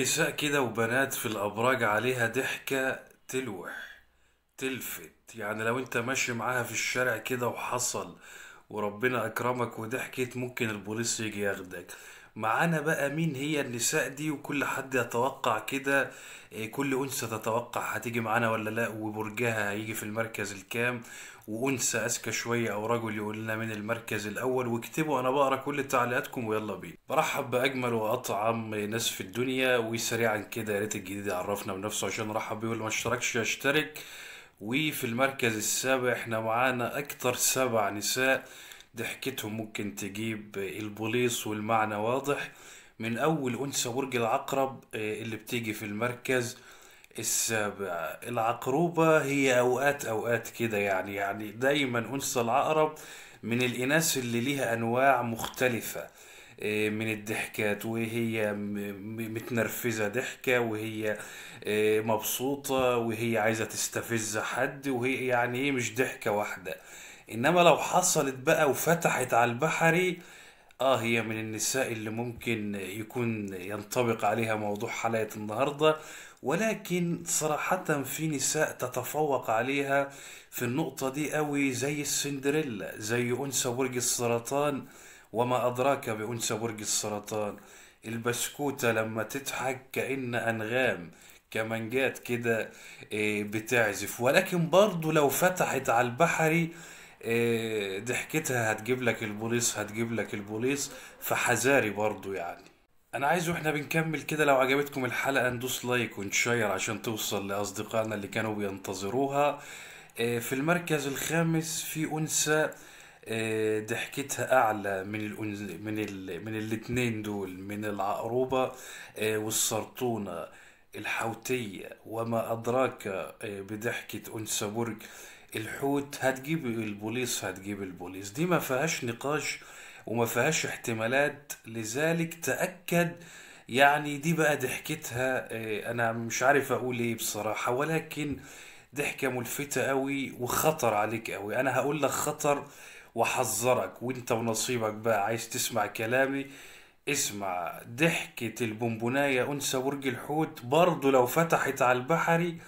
نساء كده وبنات في الأبراج عليها ضحكة تلوح تلفت يعني لو انت ماشي معاها في الشارع كده وحصل وربنا أكرمك وضحكت ممكن البوليس يجي ياخدك معانا بقى مين هي النساء دي وكل حد يتوقع كده إيه، كل أنثى تتوقع هتيجي معانا ولا لا وبرجها هيجي في المركز الكام وأنثى أذكى شوية أو رجل يقول لنا من المركز الأول واكتبوا أنا بقرا كل تعليقاتكم ويلا بينا برحب بأجمل وأطعم ناس في الدنيا وسريعا كده يا ريت الجديد يعرفنا بنفسه عشان رحب بيه واللي ما اشتركش يشترك وفي المركز السابع احنا معانا أكتر سبع نساء ضحكتهم ممكن تجيب البوليص والمعنى واضح من أول أنثى برج العقرب آه، اللي بتيجي في المركز السابع العقروبة هي أوقات أوقات كده يعني يعني دايما أنثى العقرب من الإناث اللي ليها أنواع مختلفة آه، من الضحكات وهي متنرفزة ضحكة وهي آه، مبسوطة وهي عايزة تستفز حد وهي يعني إيه، مش ضحكة واحدة انما لو حصلت بقى وفتحت على البحري اه هي من النساء اللي ممكن يكون ينطبق عليها موضوع حلقة النهاردة ولكن صراحة في نساء تتفوق عليها في النقطة دي قوي زي السندريلا زي أنثى برج السرطان وما أدراك بأنثى برج السرطان البسكوتة لما تضحك كأن أنغام كمانجات كده آه، بتعزف ولكن برضو لو فتحت على البحري آه، ضحكتها هتجيب لك البوليس هتجيب لك البوليس فحذاري برضو يعني انا عايز واحنا بنكمل كده لو عجبتكم الحلقه ندوس لايك ونشير عشان توصل لاصدقائنا اللي كانوا بينتظروها آه، في المركز الخامس في انثى آه، ضحكتها اعلى من الأنز... من من الاتنين دول من العقروبه والسرطونه الحوتيه وما ادراك بضحكه انثى برج الحوت هتجيب البوليس هتجيب البوليس دي ما فيهاش نقاش وما فيهاش احتمالات لذلك تأكد يعني دي بقى ضحكتها آه، انا مش عارف اقول ايه بصراحة ولكن ضحكة ملفتة قوي وخطر عليك قوي انا هقول لك خطر وحذرك وانت ونصيبك بقى عايز تسمع كلامي اسمع ضحكة البونبوناية انثى برج الحوت برضو لو فتحت على البحري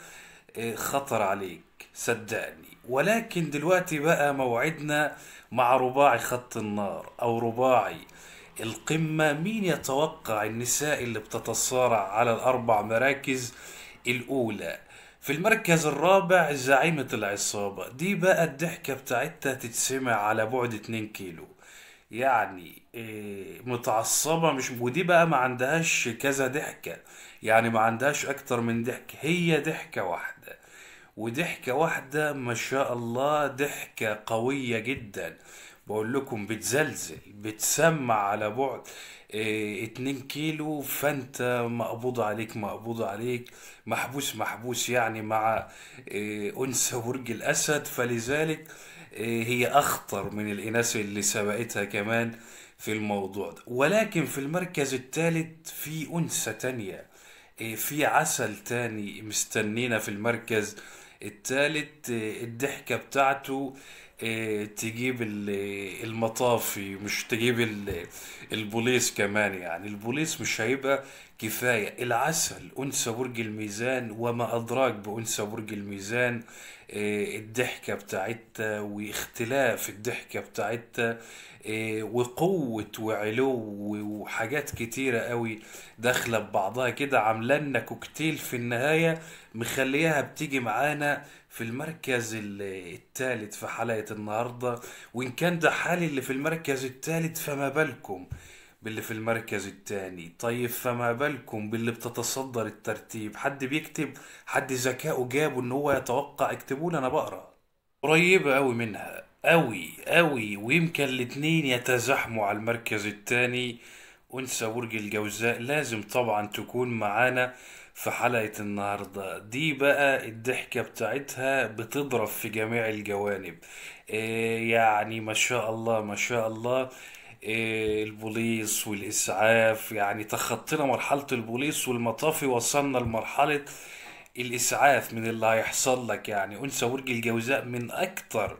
آه، خطر عليك صدقني ولكن دلوقتي بقى موعدنا مع رباعي خط النار او رباعي القمة مين يتوقع النساء اللي بتتصارع على الأربع مراكز الأولى في المركز الرابع زعيمة العصابة دي بقى الضحكة بتاعتها تتسمع على بعد 2 كيلو يعني آه، متعصبة مش ودي بقى ما عندهاش كذا ضحكة يعني ما عندهاش أكتر من ضحكة هي ضحكة واحدة وضحكة واحدة ما شاء الله ضحكة قوية جدا بقول لكم بتزلزل بتسمع على بعد اه اتنين كيلو فانت مقبوض عليك مقبوض عليك محبوس محبوس يعني مع إيه انثى برج الاسد فلذلك إيه هي اخطر من الاناث اللي سبقتها كمان في الموضوع ده ولكن في المركز الثالث في انثى تانية إيه، في عسل تاني مستنينا في المركز التالت آه، الضحكة بتاعته آه، تجيب آه، المطافي مش تجيب البوليس كمان يعني البوليس مش هيبقى كفاية العسل أنثى برج الميزان وما أدراك بأنثى برج الميزان آه، الضحكة بتاعتها واختلاف الضحكة بتاعتها آه، وقوة وعلو وحاجات كتيرة قوي داخلة ببعضها كده عاملانا كوكتيل في النهاية مخليها بتيجي معانا في المركز الثالث في حلقة النهاردة وإن كان ده حالي اللي في المركز الثالث فما بالكم باللي في المركز الثاني طيب فما بالكم باللي بتتصدر الترتيب حد بيكتب حد ذكائه جابه ان هو يتوقع اكتبوا لي انا بقرا قريبه قوي منها قوي قوي ويمكن الاتنين يتزاحموا على المركز الثاني انثى برج الجوزاء لازم طبعا تكون معانا في حلقة النهاردة دي بقى الضحكة بتاعتها بتضرب في جميع الجوانب إيه يعني ما شاء الله ما شاء الله البوليس والإسعاف يعني تخطينا مرحلة البوليس والمطافي وصلنا لمرحلة الإسعاف من اللي هيحصل لك يعني أنثى برج الجوزاء من أكتر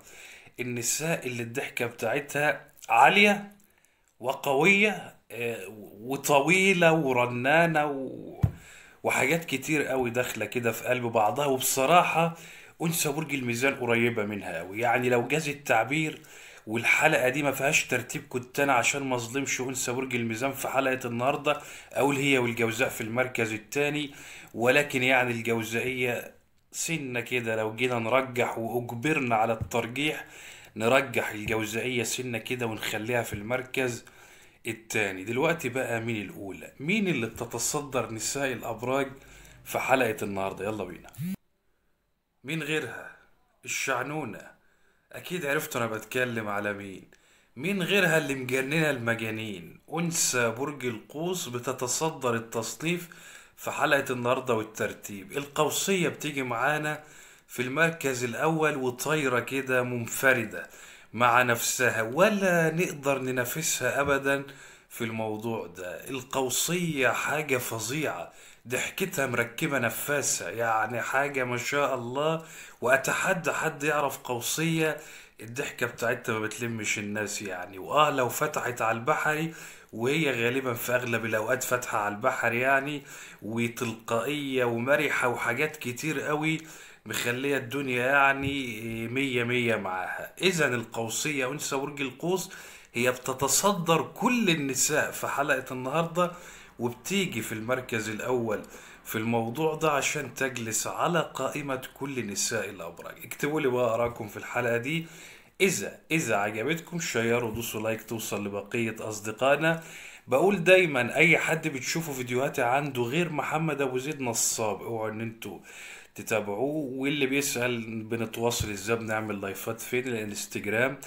النساء اللي الضحكة بتاعتها عالية وقوية آه، وطويلة ورنانة وحاجات كتير قوي داخلة كده في قلب بعضها وبصراحة أنثى برج الميزان قريبة منها قوي يعني لو جاز التعبير والحلقه دي ما فيهاش ترتيب كنت انا عشان ما اظلمش انثى برج الميزان في حلقه النهارده اقول هي والجوزاء في المركز الثاني ولكن يعني الجوزائيه سنه كده لو جينا نرجح واجبرنا على الترجيح نرجح الجوزائيه سنه كده ونخليها في المركز التاني دلوقتي بقى مين الاولى مين اللي بتتصدر نساء الابراج في حلقه النهارده يلا بينا مين غيرها الشعنونه اكيد عرفت انا بتكلم على مين مين غيرها اللي مجننه المجانين انثى برج القوس بتتصدر التصنيف في حلقه النهارده والترتيب القوسيه بتيجي معانا في المركز الاول وطايره كده منفرده مع نفسها ولا نقدر ننافسها ابدا في الموضوع ده القوسيه حاجه فظيعه ضحكتها مركبة نفاسة يعني حاجة ما شاء الله وأتحدى حد يعرف قوسية الضحكة بتاعتها ما بتلمش الناس يعني وآه لو فتحت على البحري وهي غالبا في أغلب الأوقات فاتحة على البحر يعني وتلقائية ومرحة وحاجات كتير قوي مخلية الدنيا يعني مية مية معاها إذا القوسية أنثى برج القوس هي بتتصدر كل النساء في حلقة النهاردة وبتيجي في المركز الأول في الموضوع ده عشان تجلس على قائمة كل نساء الأبراج اكتبوا لي بقى أراكم في الحلقة دي إذا إذا عجبتكم شيروا ودوسوا لايك توصل لبقية أصدقائنا بقول دايما أي حد بتشوفوا فيديوهاتي عنده غير محمد أبو زيد نصاب اوعوا إن انتوا تتابعوه واللي بيسأل بنتواصل ازاي بنعمل لايفات فين الانستجرام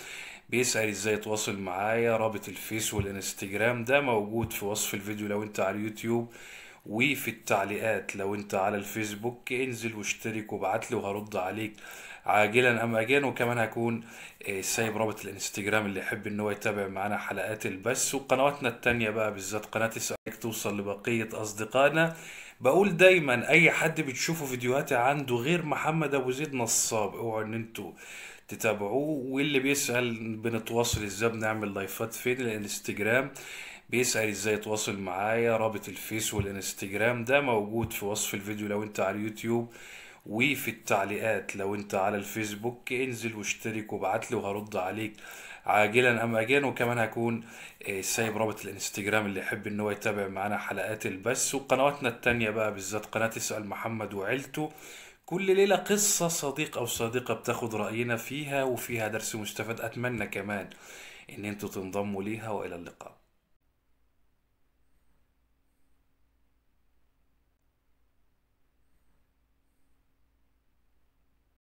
بيسأل ازاي يتواصل معايا رابط الفيس والانستجرام ده موجود في وصف الفيديو لو انت على اليوتيوب وفي التعليقات لو انت على الفيسبوك انزل واشترك وابعتلي وهرد عليك عاجلا ام اجلا وكمان هكون آه، سايب رابط الانستجرام اللي يحب ان هو يتابع معانا حلقات البث وقنواتنا التانية بقى بالذات قناة اسألك توصل لبقية اصدقائنا بقول دايما اي حد بتشوفوا فيديوهاتي عنده غير محمد ابو زيد نصاب اوعوا ان انتوا تتابعوه واللي بيسأل بنتواصل ازاي بنعمل لايفات فين الانستجرام بيسأل ازاي يتواصل معايا رابط الفيس والانستجرام ده موجود في وصف الفيديو لو انت على اليوتيوب وفي التعليقات لو انت على الفيسبوك انزل واشترك لي وهرد عليك عاجلا ام اجلا وكمان هكون آه، سايب رابط الانستجرام اللي يحب ان هو يتابع معانا حلقات البث وقنواتنا التانية بقى بالذات قناة اسأل محمد وعيلته كل ليلة قصة صديق أو صديقة بتاخد رأينا فيها وفيها درس مستفاد أتمنى كمان إن أنتوا تنضموا ليها وإلى اللقاء